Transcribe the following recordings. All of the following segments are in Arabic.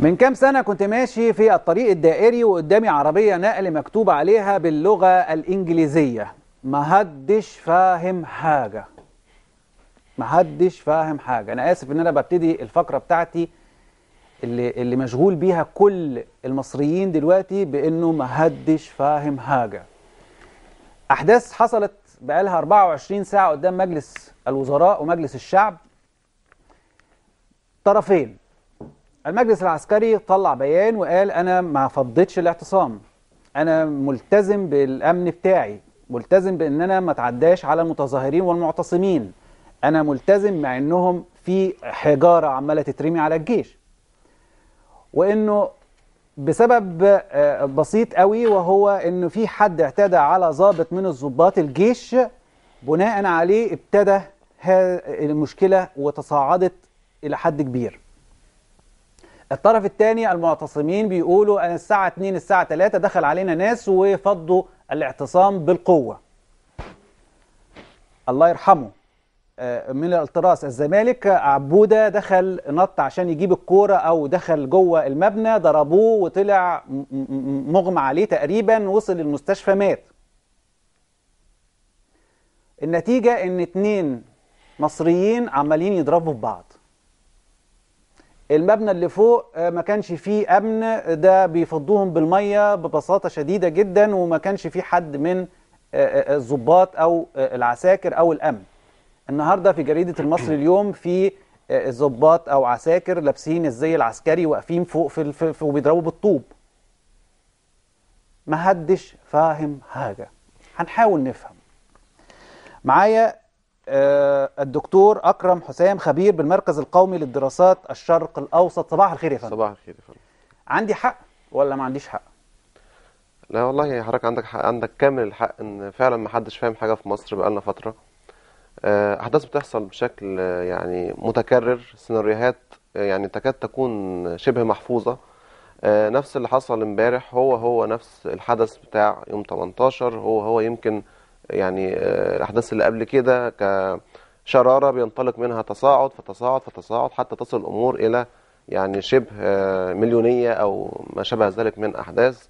من كام سنة كنت ماشي في الطريق الدائري وقدامي عربية نقل مكتوب عليها باللغة الإنجليزية محدش فاهم حاجة محدش فاهم حاجة أنا آسف إن أنا ببتدي الفقرة بتاعتي اللي, اللي مشغول بيها كل المصريين دلوقتي بإنه محدش فاهم حاجة أحداث حصلت بقالها 24 ساعة قدام مجلس الوزراء ومجلس الشعب طرفين المجلس العسكري طلع بيان وقال أنا ما فضيتش الاعتصام أنا ملتزم بالأمن بتاعي ملتزم بأن أنا ما اتعداش على المتظاهرين والمعتصمين أنا ملتزم مع أنهم في حجارة عمالة تترمي على الجيش وأنه بسبب آه، بسيط قوي وهو أنه في حد اعتدى على ضابط من الضباط الجيش بناء عليه ابتدى المشكلة وتصاعدت إلى حد كبير الطرف الثاني المعتصمين بيقولوا أنا الساعة 2 الساعة 3 دخل علينا ناس وفضوا الاعتصام بالقوة الله يرحمه آه، من الاطراس الزمالك عبوده دخل نط عشان يجيب الكوره او دخل جوه المبنى ضربوه وطلع مغمى عليه تقريبا وصل المستشفى مات النتيجه ان اتنين مصريين عمالين يضربوا في بعض المبنى اللي فوق آه، ما كانش فيه امن ده بيفضوهم بالميه ببساطه شديده جدا وما كانش فيه حد من آه، آه، الظباط او العساكر او الامن النهارده في جريده المصري اليوم في ظباط او عساكر لابسين الزي العسكري واقفين فوق في وبيضربوا بالطوب ما حدش فاهم حاجه هنحاول نفهم معايا آه، الدكتور أكرم حسام خبير بالمركز القومي للدراسات الشرق الأوسط صباح الخير يا فندم صباح الخير يا فندم عندي حق ولا ما عنديش حق؟ لا والله حضرتك عندك حق عندك كامل الحق إن فعلا ما حدش فاهم حاجة في مصر بقالنا فترة آه، أحداث بتحصل بشكل آه، يعني متكرر سيناريوهات يعني تكاد تكون شبه محفوظة نفس اللي حصل امبارح هو هو نفس الحدث بتاع يوم 18 هو هو يمكن يعني آه، الاحداث اللي قبل كده كشراره بينطلق منها تصاعد فتصاعد فتصاعد حتى تصل الامور الى يعني شبه آه، مليونيه او ما شابه ذلك من احداث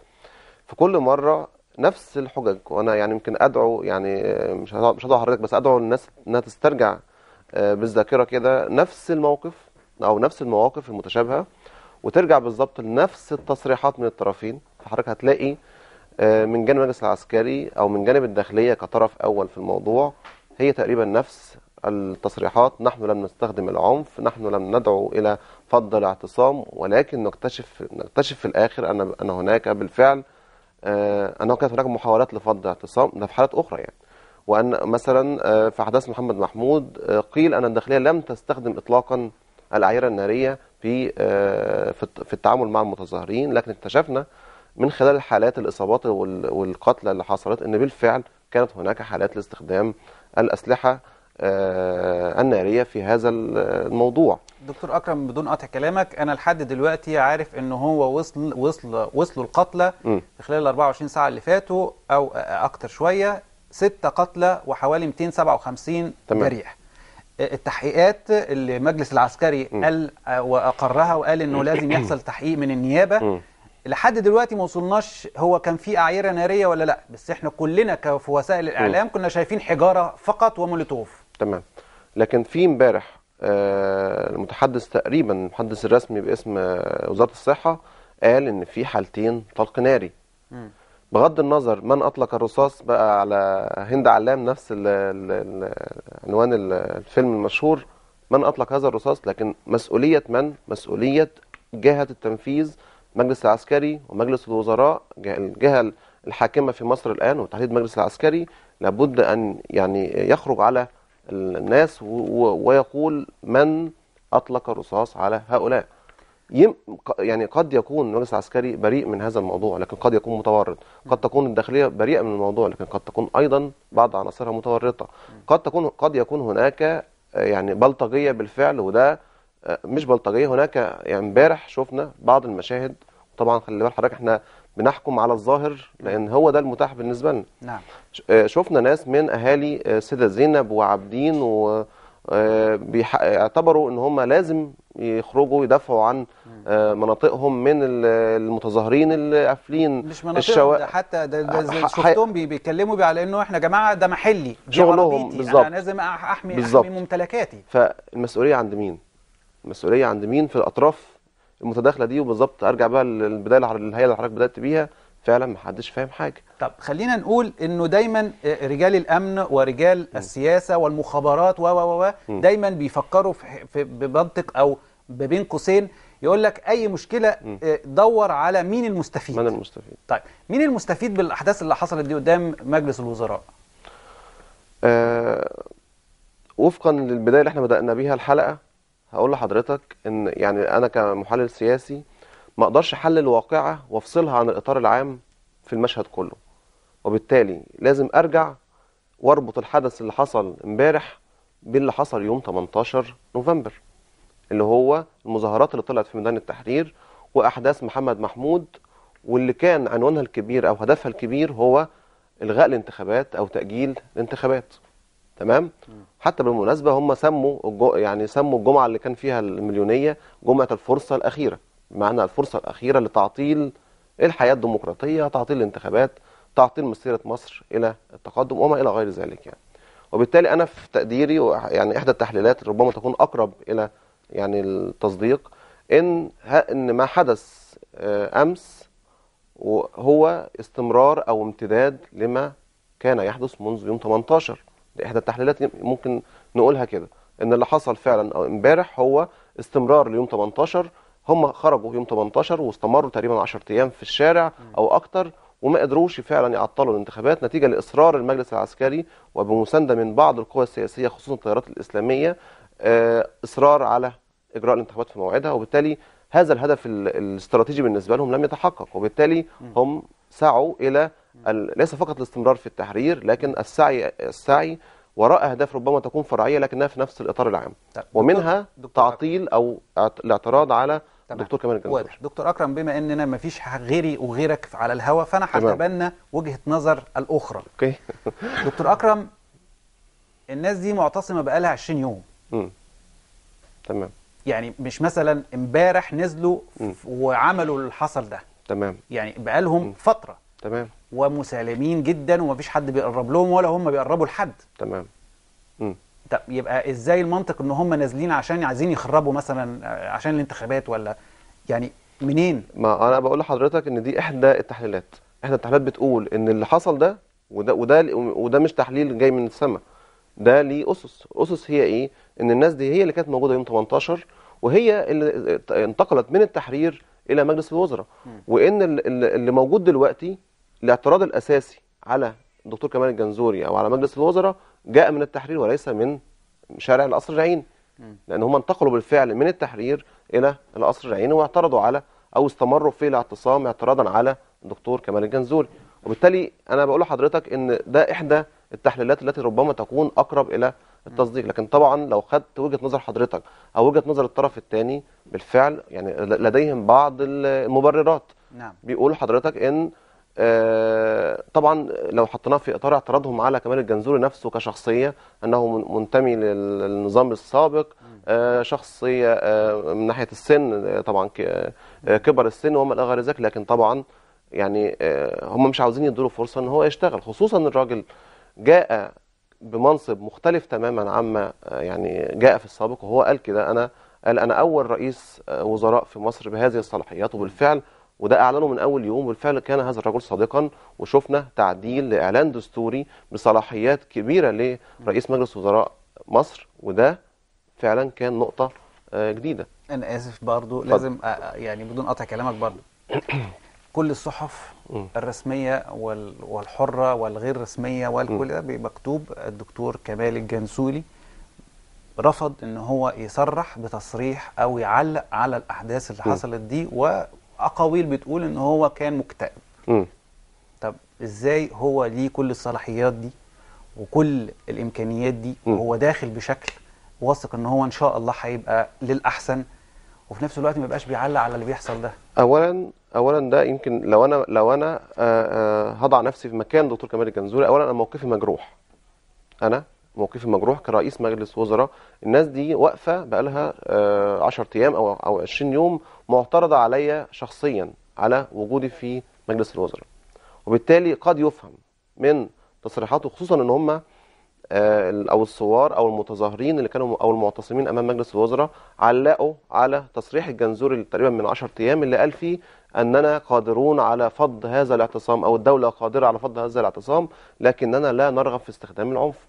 في كل مره نفس الحجج وانا يعني يمكن ادعو يعني آه، مش مش هدعو حضرتك بس ادعو الناس انها تسترجع بالذاكره كده نفس الموقف او نفس المواقف المتشابهه وترجع بالظبط لنفس التصريحات من الطرفين فحضرتك هتلاقي آه، من جانب المجلس العسكري أو من جانب الداخلية كطرف أول في الموضوع هي تقريبا نفس التصريحات نحن لم نستخدم العنف نحن لم ندعو إلى فض الاعتصام ولكن نكتشف نكتشف في الآخر أن أن هناك بالفعل آه، أنه كانت هناك محاولات لفض الاعتصام ده في حالات أخرى يعني وأن مثلا آه، في أحداث محمد محمود قيل أن الداخلية لم تستخدم إطلاقا الأعيرة النارية في في التعامل مع المتظاهرين لكن اكتشفنا من خلال حالات الإصابات والقتلى اللي حصلت أن بالفعل كانت هناك حالات لاستخدام الأسلحة آه، النارية في هذا الموضوع دكتور أكرم بدون قطع كلامك أنا لحد دلوقتي عارف ان هو وصل وصل وصلوا القتلى في خلال 24 ساعة اللي فاتوا أو أكتر شوية ستة قتلى وحوالي 257 جريح آه، التحقيقات اللي المجلس العسكري قال آه، واقرها وقال انه لازم يحصل تحقيق من النيابه لحد دلوقتي ما وصلناش هو كان في اعيره ناريه ولا لا بس احنا كلنا في وسائل الاعلام كنا شايفين حجاره فقط ومولوتوف تمام لكن في امبارح آه، المتحدث تقريبا المتحدث الرسمي باسم آه، وزاره الصحه قال ان في حالتين طلق ناري بغض النظر من اطلق الرصاص بقى على هند علام نفس عنوان الفيلم المشهور من اطلق هذا الرصاص لكن مسؤوليه من مسؤوليه جهه التنفيذ المجلس العسكري ومجلس الوزراء الجهة الحاكمة في مصر الآن وتحديد المجلس العسكري لابد أن يعني يخرج على الناس ويقول من أطلق الرصاص على هؤلاء يعني قد يكون المجلس العسكري بريء من هذا الموضوع لكن قد يكون متورط قد تكون الداخليه بريئه من الموضوع لكن قد تكون ايضا بعض عناصرها متورطه قد تكون قد يكون هناك يعني بلطجيه بالفعل وده مش بلطجيه هناك يعني امبارح شفنا بعض المشاهد طبعا خلي بال حضرتك احنا بنحكم على الظاهر لان هو ده المتاح بالنسبه لنا نعم آه، شفنا ناس من اهالي آه، سيده زينب وعابدين و آه، بيعتبروا ان هم لازم يخرجوا يدافعوا عن مناطقهم من المتظاهرين اللي قافلين مش مناطقهم ده حتى ده, شفتهم بيتكلموا على انه احنا يا جماعه ده محلي شغلهم بالظبط انا لازم احمي بالزبط. احمي ممتلكاتي فالمسؤوليه عند مين؟ المسؤوليه عند مين في الاطراف المتداخله دي وبالظبط ارجع بقى للبدايه الهيئه اللي حضرتك بدات بيها فعلا ما حدش فاهم حاجه طب خلينا نقول انه دايما آه، رجال الامن ورجال م. السياسه والمخابرات و و و دايما بيفكروا في بمنطق او بين قوسين يقول لك اي مشكله آه، دور على مين المستفيد من المستفيد طيب مين المستفيد بالاحداث اللي حصلت دي قدام مجلس الوزراء آه وفقا للبدايه اللي احنا بدانا بيها الحلقه هقول لحضرتك ان يعني انا كمحلل سياسي ما اقدرش احلل واقعه وافصلها عن الاطار العام في المشهد كله وبالتالي لازم ارجع واربط الحدث اللي حصل امبارح باللي حصل يوم 18 نوفمبر اللي هو المظاهرات اللي طلعت في ميدان التحرير واحداث محمد محمود واللي كان عنوانها الكبير او هدفها الكبير هو الغاء الانتخابات او تاجيل الانتخابات تمام حتى بالمناسبة هم سموا الجو... يعني سموا الجمعة اللي كان فيها المليونية جمعة الفرصة الأخيرة بمعنى الفرصة الأخيرة لتعطيل الحياة الديمقراطية تعطيل الانتخابات تعطيل مسيرة مصر إلى التقدم وما إلى غير ذلك يعني وبالتالي أنا في تقديري يعني إحدى التحليلات ربما تكون أقرب إلى يعني التصديق إن إن ما حدث آه، أمس هو استمرار أو امتداد لما كان يحدث منذ يوم 18 احدى التحليلات ممكن نقولها كده ان اللي حصل فعلا او امبارح هو استمرار ليوم 18 هم خرجوا يوم 18 واستمروا تقريبا 10 ايام في الشارع او اكتر وما قدروش فعلا يعطلوا الانتخابات نتيجه لاصرار المجلس العسكري وبمسانده من بعض القوى السياسيه خصوصا التيارات الاسلاميه آه، اصرار على اجراء الانتخابات في موعدها وبالتالي هذا الهدف الاستراتيجي بالنسبه لهم لم يتحقق وبالتالي هم سعوا الى ليس فقط الاستمرار في التحرير لكن السعي السعي وراء اهداف ربما تكون فرعيه لكنها في نفس الاطار العام طيب. ومنها دكتور تعطيل او الاعتراض على دكتور كمال الجناوي واضح دكتور اكرم بما اننا ما فيش غيري وغيرك على الهوا فانا هتبنى وجهه نظر الاخرى اوكي دكتور اكرم الناس دي معتصمه بقالها 20 يوم تمام يعني مش مثلا امبارح نزلوا وعملوا اللي حصل ده تمام يعني بقالهم فتره تمام ومسالمين جدا ومفيش حد بيقرب لهم ولا هم بيقربوا لحد تمام طب يبقى ازاي المنطق ان هم نازلين عشان عايزين يخربوا مثلا عشان الانتخابات ولا يعني منين ما انا بقول لحضرتك ان دي احدى التحليلات احدى التحليلات بتقول ان اللي حصل ده وده وده وده مش تحليل جاي من السماء ده ليه اسس اسس هي ايه ان الناس دي هي اللي كانت موجوده يوم 18 وهي اللي انتقلت من التحرير الى مجلس الوزراء وان اللي موجود دلوقتي الاعتراض الأساسي على الدكتور كمال الجنزوري أو على مجلس الوزراء جاء من التحرير وليس من شارع القصر العيني لأن هم انتقلوا بالفعل من التحرير إلى القصر العيني واعترضوا على أو استمروا في الاعتصام اعتراضا على الدكتور كمال الجنزوري وبالتالي أنا بقول لحضرتك إن ده إحدى التحليلات التي ربما تكون أقرب إلى التصديق لكن طبعا لو خدت وجهه نظر حضرتك او وجهه نظر الطرف الثاني بالفعل يعني لديهم بعض المبررات نعم بيقولوا حضرتك ان آه، طبعا لو حطيناه في اطار اعتراضهم على كمال الجنزوري نفسه كشخصيه انه منتمي للنظام السابق آه، شخصيه آه، من ناحيه السن طبعا كبر السن وما الى غير ذلك لكن طبعا يعني هم مش عاوزين يدوا فرصه ان هو يشتغل خصوصا الراجل جاء بمنصب مختلف تماما عما يعني جاء في السابق وهو قال كده انا قال انا اول رئيس وزراء في مصر بهذه الصلاحيات وبالفعل وده اعلنه من اول يوم وبالفعل كان هذا الرجل صادقا وشفنا تعديل لاعلان دستوري بصلاحيات كبيره لرئيس مجلس وزراء مصر وده فعلا كان نقطه آه، جديده انا اسف برضو فضل. لازم آه، آه، يعني بدون قطع كلامك برضو كل الصحف الرسميه والحره والغير رسميه والكل ده مكتوب الدكتور كمال الجنسولي رفض ان هو يصرح بتصريح او يعلق على الاحداث اللي حصلت دي و اقاويل بتقول ان هو كان مكتئب طب ازاي هو ليه كل الصلاحيات دي وكل الامكانيات دي م. داخل بشكل واثق ان هو ان شاء الله هيبقى للاحسن وفي نفس الوقت ما يبقاش بيعلق على اللي بيحصل ده اولا اولا ده يمكن لو انا لو انا آه، آه، هضع نفسي في مكان دكتور كمال الجنزوري اولا انا موقفي مجروح انا موقفي مجروح كرئيس مجلس وزراء الناس دي واقفه بقى لها 10 آه، ايام او او 20 يوم معترضة عليا شخصيا على وجودي في مجلس الوزراء وبالتالي قد يفهم من تصريحاته خصوصا ان هم آه، او الثوار او المتظاهرين اللي كانوا او المعتصمين امام مجلس الوزراء علقوا على تصريح الجنزوري تقريبا من 10 ايام اللي قال فيه اننا قادرون على فض هذا الاعتصام او الدوله قادره على فض هذا الاعتصام لكننا لا نرغب في استخدام العنف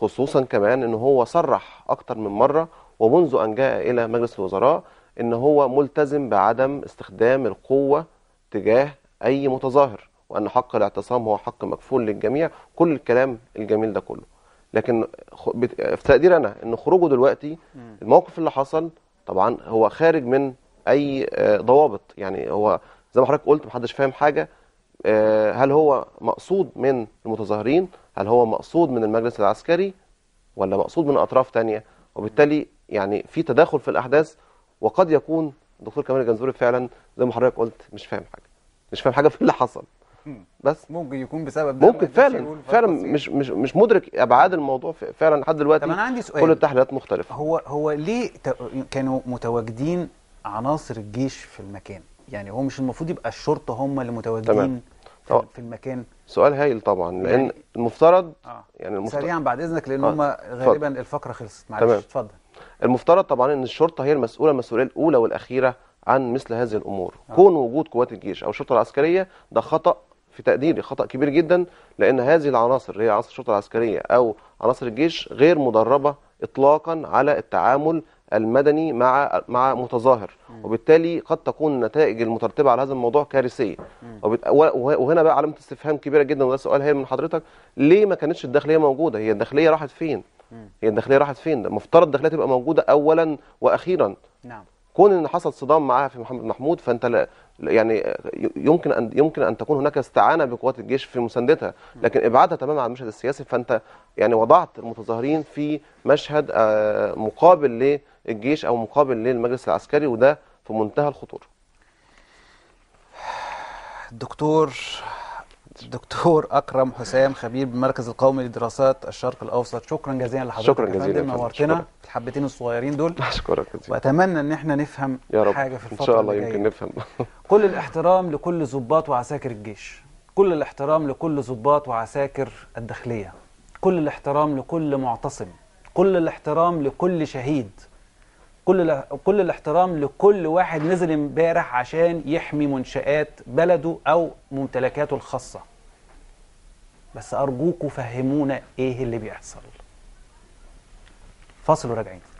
خصوصا كمان ان هو صرح اكثر من مره ومنذ ان جاء الى مجلس الوزراء ان هو ملتزم بعدم استخدام القوه تجاه اي متظاهر وان حق الاعتصام هو حق مكفول للجميع كل الكلام الجميل ده كله لكن في تقدير انا ان خروجه دلوقتي الموقف اللي حصل طبعا هو خارج من اي آه، ضوابط يعني هو زي ما حضرتك قلت محدش فاهم حاجه آه، هل هو مقصود من المتظاهرين هل هو مقصود من المجلس العسكري ولا مقصود من اطراف تانية وبالتالي يعني في تداخل في الاحداث وقد يكون دكتور كمال الجنزوري فعلا زي ما حضرتك قلت مش فاهم حاجه مش فاهم حاجه في اللي حصل بس ممكن يكون بسبب ده ممكن فعلا فعلا مش مش مش مدرك ابعاد الموضوع فعلا لحد دلوقتي طب انا عندي سؤال كل التحليلات مختلفه هو هو ليه كانوا متواجدين عناصر الجيش في المكان يعني هو مش المفروض يبقى الشرطه هم اللي متواجدين تمام. في, آه. في المكان سؤال هايل طبعا لان يعني المفترض آه. يعني المفترض سريعا بعد اذنك لان آه. هم غالبا فضل. الفقره خلصت معلش اتفضل المفترض طبعا ان الشرطه هي المسؤوله المسؤوليه الاولى والاخيره عن مثل هذه الامور آه. كون وجود قوات الجيش او الشرطه العسكريه ده خطا في تقديري خطا كبير جدا لان هذه العناصر هي عناصر الشرطه العسكريه او عناصر الجيش غير مدربه اطلاقا على التعامل المدني مع مع متظاهر وبالتالي قد تكون النتائج المترتبه على هذا الموضوع كارثيه وهنا بقى علامه استفهام كبيره جدا وده سؤال هي من حضرتك ليه ما كانتش الداخليه موجوده هي الداخليه راحت فين هي الداخليه راحت فين المفترض الداخليه تبقى موجوده اولا واخيرا نعم كون ان حصل صدام معاها في محمد محمود فانت لا يعني يمكن ان يمكن ان تكون هناك استعانه بقوات الجيش في مساندتها لكن ابعادها تماما عن المشهد السياسي فانت يعني وضعت المتظاهرين في مشهد آه، مقابل للجيش او مقابل للمجلس العسكري وده في منتهى الخطوره الدكتور دكتور اكرم حسام خبير بالمركز القومي لدراسات الشرق الاوسط شكرا جزيلا لحضرتك شكرا جزيلا نورتنا الحبتين الصغيرين دول اشكرك جزيلا واتمنى ان احنا نفهم يا رب. حاجه في الفتره ان شاء الله يمكن نفهم كل الاحترام لكل ضباط وعساكر الجيش كل الاحترام لكل ضباط وعساكر الداخليه كل الاحترام لكل معتصم كل الاحترام لكل شهيد كل كل الاحترام لكل واحد نزل امبارح عشان يحمي منشآت بلده أو ممتلكاته الخاصة بس أرجوكوا فهمونا إيه اللي بيحصل فاصل وراجعين